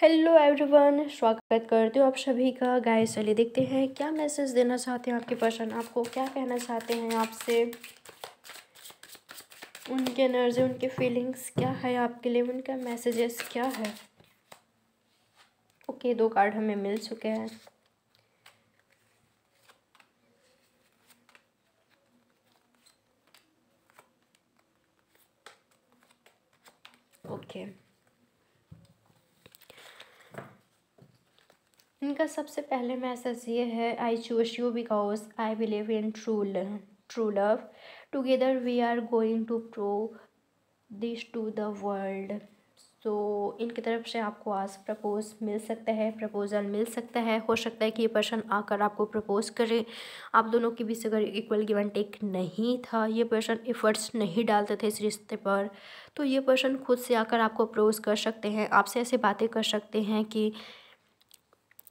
hello everyone स्वागत करती हूँ आप सभी का गाय चलिए देखते हैं क्या मैसेज देना चाहते हैं आपके पर्सन आपको क्या कहना चाहते हैं आपसे उनके एनर्जी उनके फीलिंग्स क्या है आपके लिए उनका मैसेजेस क्या है ओके okay, दो कार्ड हमें मिल चुके हैं का सबसे पहले मैसेज ये है I choose you because I believe in true true love together we are going to prove this to the world तो इनकी तरफ से आपको आज प्रपोज मिल सकता है प्रपोज़ल मिल सकता है हो सकता है कि ये पर्सन आकर आपको प्रपोज करे आप दोनों के बीच अगर इक्वल गिवन टेक नहीं था ये पर्सन एफर्ट्स नहीं डालते थे इस रिश्ते पर तो ये पर्सन खुद से आकर आपको अप्रोज कर सकते हैं आपसे ऐसे बातें कर सकते हैं कि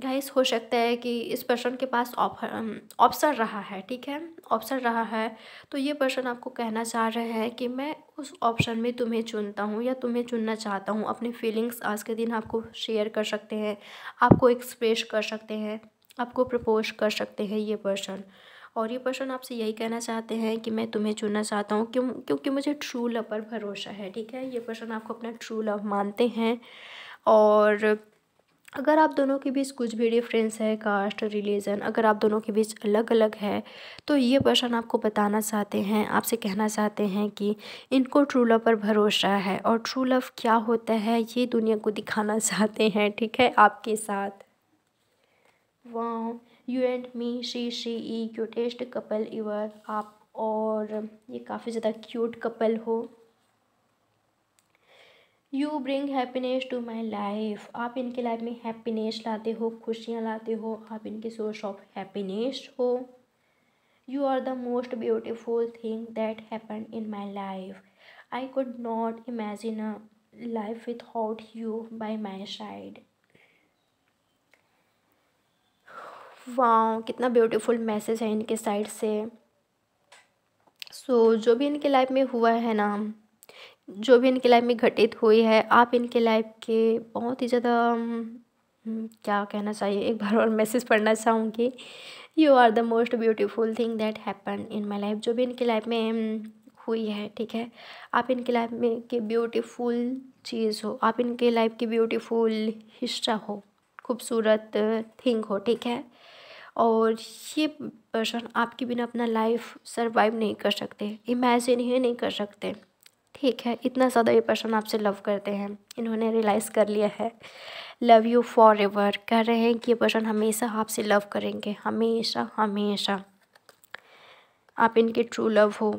गाइस हो सकता है कि इस पर्सन के पास ऑप्शन um, रहा है ठीक है ऑप्शन रहा है तो ये पर्सन आपको कहना चाह रहे हैं कि मैं उस ऑप्शन में तुम्हें चुनता हूँ या तुम्हें चुनना चाहता हूँ अपनी फीलिंग्स आज के दिन आपको शेयर कर सकते हैं आपको एक्सप्रेस कर सकते हैं आपको प्रपोज कर सकते हैं ये पर्सन और ये पर्सन आपसे यही कहना चाहते हैं कि मैं तुम्हें चुनना चाहता हूँ क्यों क्योंकि मुझे ट्रू लव पर भरोसा है ठीक है ये पर्सन आपको अपना ट्रू लव मानते हैं और अगर आप दोनों के बीच कुछ भी डिफरेंस है कास्ट रिलीजन अगर आप दोनों के बीच अलग अलग है तो ये पर्सन आपको बताना चाहते हैं आपसे कहना चाहते हैं कि इनको ट्रू लव पर भरोसा है और ट्रू लव क्या होता है ये दुनिया को दिखाना चाहते हैं ठीक है आपके साथ वाह you and me she she e cutest couple ever आप और ये काफ़ी ज़्यादा क्यूट कपल हो you bring happiness to my life आप इनके लाइफ में हैप्पीनेस लाते हो खुशियाँ लाते हो आप इनके सोर्स ऑफ हैप्पीनेस हो you are the most beautiful thing that happen in my life I could not imagine a life without you by my side wow कितना ब्यूटीफुल मैसेज है इनके साइड से सो so, जो भी इनके लाइफ में हुआ है ना जो भी इनके लाइफ में घटित हुई है आप इनके लाइफ के बहुत ही ज़्यादा क्या कहना चाहिए एक बार और मैसेज पढ़ना चाहूँगी you are the most beautiful thing that happen in my life जो भी इनकी लाइफ में हुई है ठीक है आप इनकी लाइफ में के ब्यूटीफुल चीज़ हो आप इनके लाइफ की ब्यूटीफुल हिस्सा हो खूबसूरत थिंग हो ठीक है और ये पर्सन आपके बिना अपना लाइफ सरवाइव नहीं कर सकते इमेजिन ही नहीं कर सकते ठीक है इतना ज़्यादा ये पर्सन आपसे लव करते हैं इन्होंने रियलाइज़ कर लिया है लव यू फॉर एवर कह रहे हैं कि ये पर्सन हमेशा आपसे लव करेंगे हमेशा हमेशा आप इनके ट्रू लव हो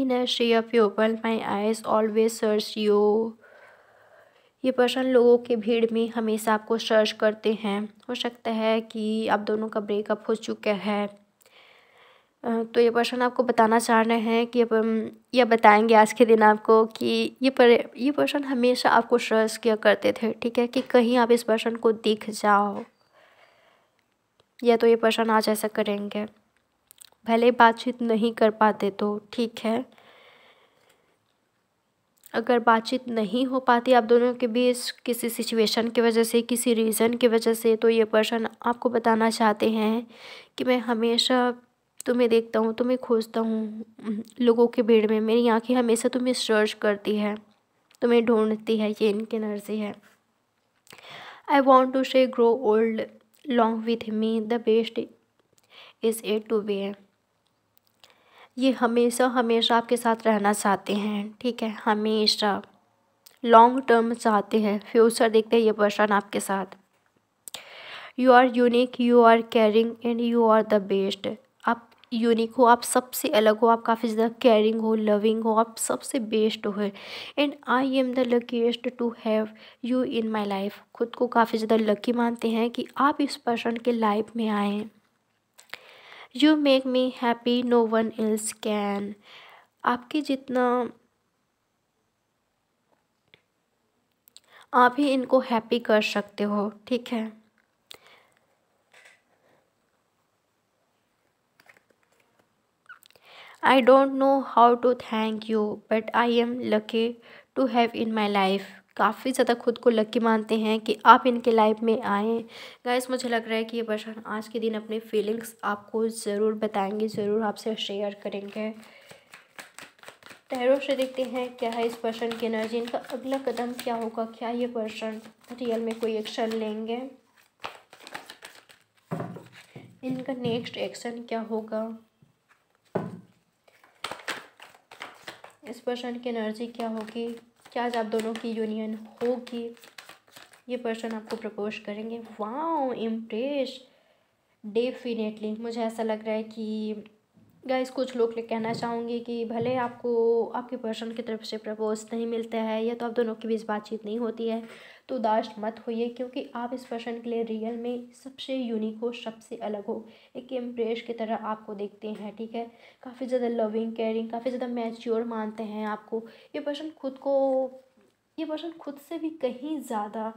in a sea of you open my eyes always search you ये पर्सन लोगों के भीड़ में हमेशा आपको सर्च करते हैं हो सकता है कि आप दोनों का ब्रेकअप हो चुका है तो ये पर्सन आपको बताना चाह रहे हैं कि यह बताएंगे आज के दिन आपको कि ये पर ये पर्सन हमेशा आपको सर्च किया करते थे ठीक है कि कहीं आप इस पर्सन को दिख जाओ या तो ये पर्सन आज ऐसा करेंगे भले बातचीत नहीं कर पाते तो ठीक है अगर बातचीत नहीं हो पाती आप दोनों के बीच किसी सिचुएशन की वजह से किसी रीज़न की वजह से तो ये पर्सन आपको बताना चाहते हैं कि मैं हमेशा तुम्हें तो देखता हूँ तुम्हें तो खोजता हूँ लोगों के भीड़ में मेरी आँखें हमेशा तुम्हें सर्च करती है तुम्हें ढूंढती है ये इनके नर्सी है I want to say grow old long with me the best is a to be है ये हमेशा हमेशा आपके साथ रहना चाहते हैं ठीक है हमेशा लॉन्ग टर्म चाहते हैं फ्यूचर देखते हैं ये पर्सन आपके साथ you are unique you are caring and you are the best unique हो आप सबसे अलग हो आप काफ़ी ज़्यादा केयरिंग हो लविंग हो आप सबसे बेस्ट हो and I am the luckiest to have you in my life खुद को काफ़ी ज़्यादा लकी मानते हैं कि आप इस पर्सन के लाइफ में आए you make me happy no one else can आपके जितना आप ही इनको हैप्पी कर सकते हो ठीक है I don't know how to thank you but I am lucky to have in my life काफ़ी ज़्यादा खुद को लकी मानते हैं कि आप इनके लाइफ में आएँ गाइस मुझे लग रहा है कि ये पर्सन आज के दिन अपने फीलिंग्स आपको ज़रूर बताएंगे ज़रूर आपसे शेयर करेंगे टैरो से देखते हैं क्या है इस पर्सन की एनर्जी इनका अगला कदम क्या होगा क्या ये पर्सन रियल में कोई एक्शन लेंगे इनका नेक्स्ट एक्शन क्या होगा इस पर्सन की एनर्जी क्या होगी क्या आप दोनों की यूनियन होगी ये पर्सन आपको प्रपोज करेंगे वाओ इम्प्रेस डेफिनेटली मुझे ऐसा लग रहा है कि गाइस कुछ लोग कहना चाहूँगी कि भले आपको आपके पर्सन की तरफ से प्रपोज नहीं मिलता है या तो आप दोनों के बीच बातचीत नहीं होती है तो उदास मत होइए क्योंकि आप इस पर्सन के लिए रियल में सबसे यूनिक हो सबसे अलग हो एक एम्प्रेस की तरह आपको देखते हैं ठीक है काफ़ी ज़्यादा लविंग केयरिंग काफ़ी ज़्यादा मैच्योर मानते हैं आपको ये पर्सन खुद को ये पर्सन खुद से भी कहीं ज़्यादा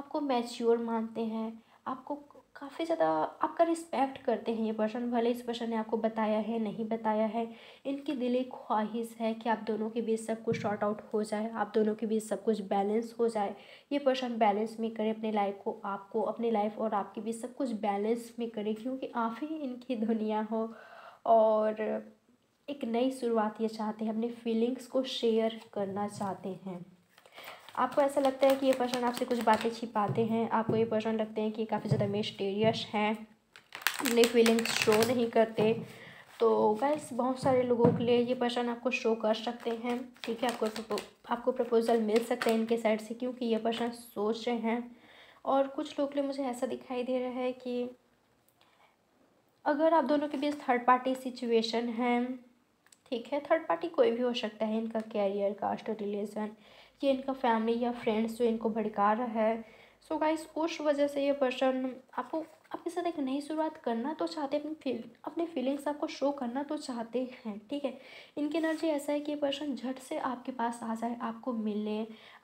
आपको मैच्योर मानते हैं आपको काफ़ी ज़्यादा आपका रिस्पेक्ट करते हैं ये पर्सन भले इस पर्सन ने आपको बताया है नहीं बताया है इनकी एक ख्वाहिश है कि आप दोनों के बीच सब कुछ शॉर्ट आउट हो जाए आप दोनों के बीच सब कुछ बैलेंस हो जाए ये पर्सन बैलेंस में करे अपने लाइफ को आपको अपनी लाइफ और आपके बीच सब कुछ बैलेंस में करे क्योंकि आप ही इनकी दुनिया हो और एक नई शुरुआत ये चाहते हैं अपनी फीलिंग्स को शेयर करना चाहते हैं आपको ऐसा लगता है कि ये पर्सन आपसे कुछ बातें छिपाते हैं आपको ये पर्सन लगते हैं कि काफ़ी ज़्यादा मिस्टेरियस हैं अपने फीलिंग्स शो नहीं करते तो गैस बहुत सारे लोगों के लिए ये पर्सन आपको शो कर सकते हैं ठीक है आपको आपको प्रपोज़ल मिल सकते हैं इनके साइड से क्योंकि ये पर्सन सोच रहे हैं और कुछ लोग के लिए मुझे ऐसा दिखाई दे रहा है कि अगर आप दोनों के बीच थर्ड पार्टी सिचुएशन है ठीक है थर्ड पार्टी कोई भी हो सकता है इनका कैरियर कास्ट और रिलेशन कि इनका फैमिली या फ्रेंड्स जो इनको भड़का रहा है सो so गाइस उस वजह से ये पर्सन आपको आपके साथ एक नई शुरुआत करना तो चाहते हैं अपनी फील अपने फीलिंग्स आपको शो करना तो चाहते हैं ठीक है इनकी एनर्जी ऐसा है कि ये पर्सन झट से आपके पास आ जाए आपको मिले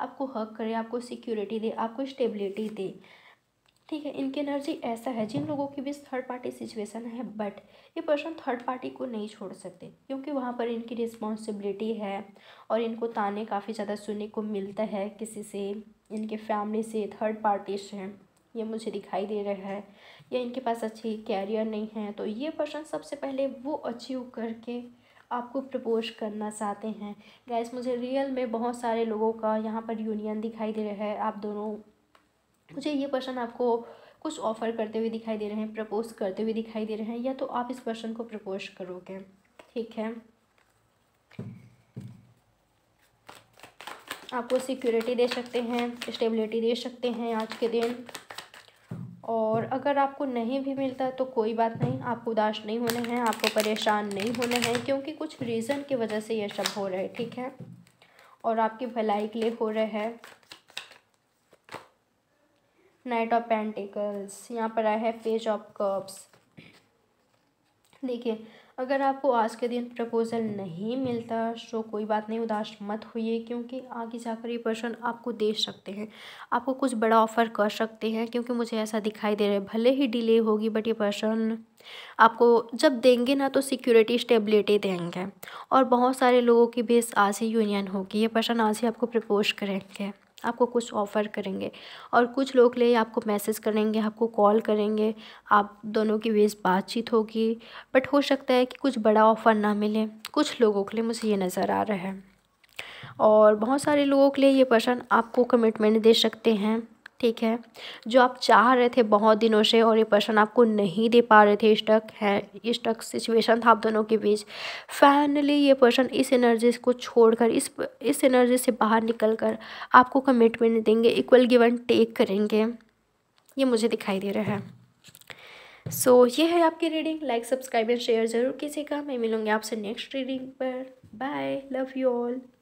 आपको हक करे आपको सिक्योरिटी दे आपको स्टेबिलिटी दे ठीक है इनकी एनर्जी ऐसा है जिन लोगों के बीच थर्ड पार्टी सिचुएशन है बट ये पर्सन थर्ड पार्टी को नहीं छोड़ सकते क्योंकि वहाँ पर इनकी रिस्पॉन्सिबिलिटी है और इनको ताने काफ़ी ज़्यादा सुनने को मिलता है किसी से इनके फैमिली से थर्ड पार्टी से ये मुझे दिखाई दे रहा है या इनके पास अच्छी कैरियर नहीं है तो ये पर्सन सबसे पहले वो अचीव करके आपको प्रपोज करना चाहते हैं गैस मुझे रियल में बहुत सारे लोगों का यहाँ पर यूनियन दिखाई दे रहा है आप दोनों मुझे ये पर्सन आपको कुछ ऑफ़र करते हुए दिखाई दे रहे हैं प्रपोज करते हुए दिखाई दे रहे हैं या तो आप इस पर्सन को प्रपोज करोगे ठीक है आपको सिक्योरिटी दे सकते हैं स्टेबिलिटी दे सकते हैं आज के दिन और अगर आपको नहीं भी मिलता तो कोई बात नहीं आपको उदास नहीं होने हैं आपको परेशान नहीं होने हैं क्योंकि कुछ रीज़न की वजह से यह सब हो रहा है ठीक है और आपकी भलाई के लिए हो रहा है नाइट ऑफ पेंटिकल्स यहाँ पर आया है पेज ऑफ कप्स देखिए अगर आपको आज के दिन प्रपोज़ल नहीं मिलता तो कोई बात नहीं उदास मत होइए क्योंकि आगे जाकर ये पर्सन आपको दे सकते हैं आपको कुछ बड़ा ऑफ़र कर सकते हैं क्योंकि मुझे ऐसा दिखाई दे रहा है भले ही डिले होगी बट ये पर्सन आपको जब देंगे ना तो सिक्योरिटी स्टेबिलिटी देंगे और बहुत सारे लोगों के बेस आज ही यूनियन होगी ये पर्सन आज ही आपको प्रपोज करेंगे आपको कुछ ऑफ़र करेंगे और कुछ लोग ले आपको मैसेज करेंगे आपको कॉल करेंगे आप दोनों के बीच बातचीत होगी बट हो सकता है कि कुछ बड़ा ऑफ़र ना मिले कुछ लोगों के लिए मुझे ये नज़र आ रहा है और बहुत सारे लोगों के लिए ये पर्सन आपको कमिटमेंट दे सकते हैं ठीक है जो आप चाह रहे थे बहुत दिनों से और ये पर्सन आपको नहीं दे पा रहे थे स्टक है स्टक सिचुएशन था आप दोनों के बीच फाइनली ये पर्सन इस एनर्जी को छोड़कर इस इस एनर्जी से बाहर निकल कर आपको कमिटमेंट देंगे इक्वल गिवन टेक करेंगे ये मुझे दिखाई दे रहा है सो so, ये है आपकी reading like subscribe and share ज़रूर कीजिएगा मैं मिलूँगी आपसे नेक्स्ट रीडिंग पर बाय लव यू ऑल